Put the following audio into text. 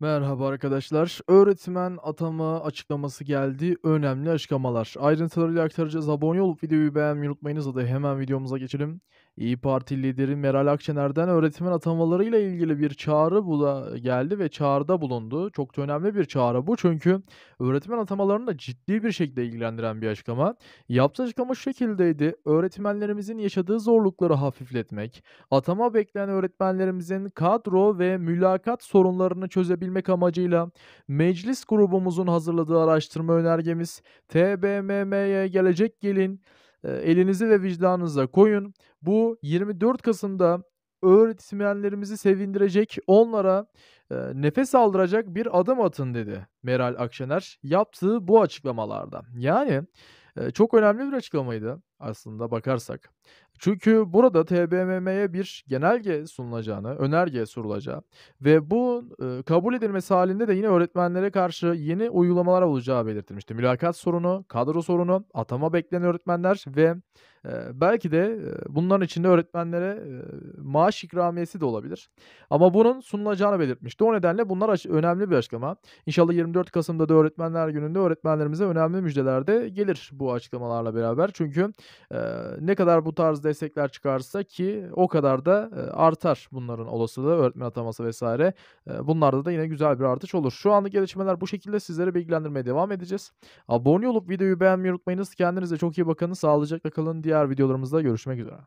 Merhaba arkadaşlar. Öğretmen atama açıklaması geldi. Önemli açıklamalar. Ayrıntılarıyla aktaracağız. Abone olup videoyu beğenmeyi unutmayınız. Hadi hemen videomuza geçelim. İyi Parti lideri Meral Akşener'den öğretmen atamalarıyla ilgili bir çağrı bu da geldi ve çağrıda bulundu. Çok da önemli bir çağrı bu çünkü öğretmen atamalarını da ciddi bir şekilde ilgilendiren bir açıklama. Yaptığı açıklama şu şekildeydi. Öğretmenlerimizin yaşadığı zorlukları hafifletmek, atama bekleyen öğretmenlerimizin kadro ve mülakat sorunlarını çözebilmek amacıyla meclis grubumuzun hazırladığı araştırma önergemiz TBMM'ye gelecek gelin elinizi ve vicdanınıza koyun. Bu 24 Kasım'da öğretmenlerimizi sevindirecek, onlara e, nefes aldıracak bir adım atın dedi Meral Akşener yaptığı bu açıklamalarda. Yani çok önemli bir açıklamaydı aslında bakarsak. Çünkü burada TBMM'ye bir genelge sunulacağını, önerge sorulacağı ve bu kabul edilmesi halinde de yine öğretmenlere karşı yeni uygulamalar olacağı belirtilmişti. Mülakat sorunu, kadro sorunu, atama bekleyen öğretmenler ve e, belki de e, bunların içinde öğretmenlere e, maaş ikramiyesi de olabilir. Ama bunun sunulacağını belirtmişti. O nedenle bunlar önemli bir açıklama. İnşallah 24 Kasım'da da Öğretmenler Günü'nde öğretmenlerimize önemli müjdeler de gelir bu açıklamalarla beraber. Çünkü e, ne kadar bu tarz destekler çıkarsa ki o kadar da e, artar bunların olasılığı öğretmen ataması vesaire. E, bunlarda da yine güzel bir artış olur. Şu anlık gelişmeler bu şekilde sizlere bilgilendirmeye devam edeceğiz. Abone olup videoyu beğenmeyi unutmayınız. Kendinize çok iyi bakın. Sağlıcakla kalın diye Diğer videolarımızda görüşmek üzere.